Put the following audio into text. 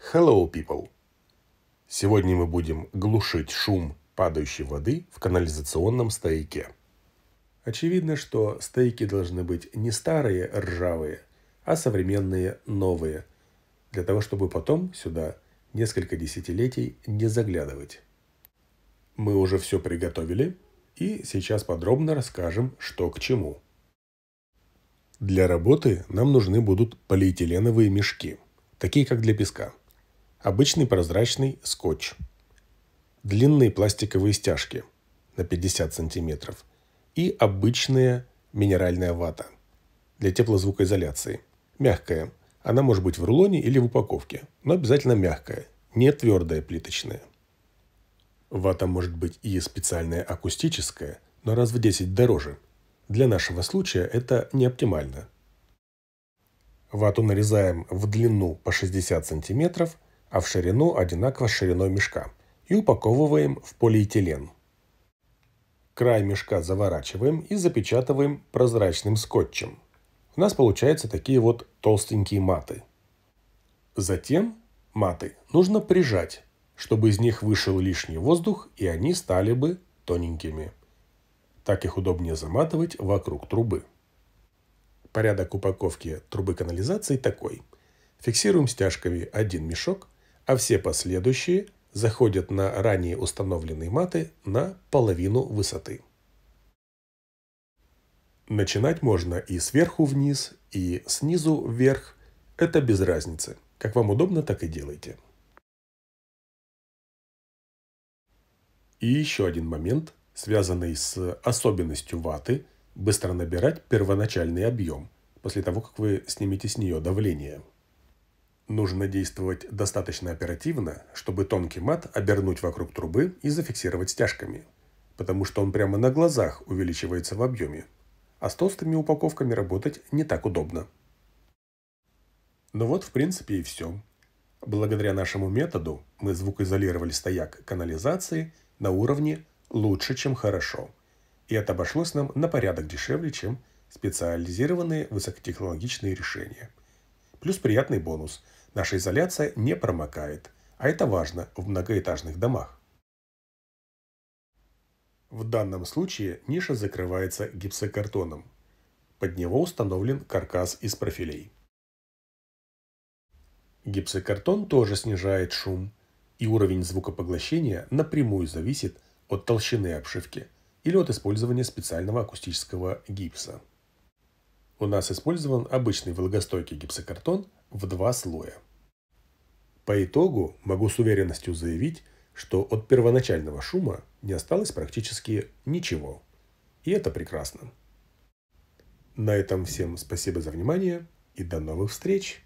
Hello, people! Сегодня мы будем глушить шум падающей воды в канализационном стояке. Очевидно, что стояки должны быть не старые ржавые, а современные новые, для того, чтобы потом сюда несколько десятилетий не заглядывать. Мы уже все приготовили, и сейчас подробно расскажем, что к чему. Для работы нам нужны будут полиэтиленовые мешки, такие как для песка. Обычный прозрачный скотч. Длинные пластиковые стяжки на 50 см. И обычная минеральная вата для теплозвукоизоляции. Мягкая. Она может быть в рулоне или в упаковке, но обязательно мягкая, не твердая плиточная. Вата может быть и специальная акустическая, но раз в 10 дороже. Для нашего случая это не оптимально. Вату нарезаем в длину по 60 сантиметров а в ширину одинаково с шириной мешка, и упаковываем в полиэтилен. Край мешка заворачиваем и запечатываем прозрачным скотчем. У нас получаются такие вот толстенькие маты. Затем маты нужно прижать, чтобы из них вышел лишний воздух и они стали бы тоненькими. Так их удобнее заматывать вокруг трубы. Порядок упаковки трубы канализации такой. Фиксируем стяжками один мешок – а все последующие заходят на ранее установленные маты на половину высоты. Начинать можно и сверху вниз, и снизу вверх. Это без разницы. Как вам удобно, так и делайте. И еще один момент, связанный с особенностью ваты, быстро набирать первоначальный объем, после того, как вы снимете с нее давление – Нужно действовать достаточно оперативно, чтобы тонкий мат обернуть вокруг трубы и зафиксировать стяжками, потому что он прямо на глазах увеличивается в объеме, а с толстыми упаковками работать не так удобно. Ну вот, в принципе, и все. Благодаря нашему методу мы звукоизолировали стояк канализации на уровне «лучше, чем хорошо», и это обошлось нам на порядок дешевле, чем специализированные высокотехнологичные решения. Плюс приятный бонус – Наша изоляция не промокает, а это важно в многоэтажных домах. В данном случае ниша закрывается гипсокартоном. Под него установлен каркас из профилей. Гипсокартон тоже снижает шум, и уровень звукопоглощения напрямую зависит от толщины обшивки или от использования специального акустического гипса. У нас использован обычный влагостойкий гипсокартон в два слоя. По итогу могу с уверенностью заявить, что от первоначального шума не осталось практически ничего. И это прекрасно. На этом всем спасибо за внимание и до новых встреч!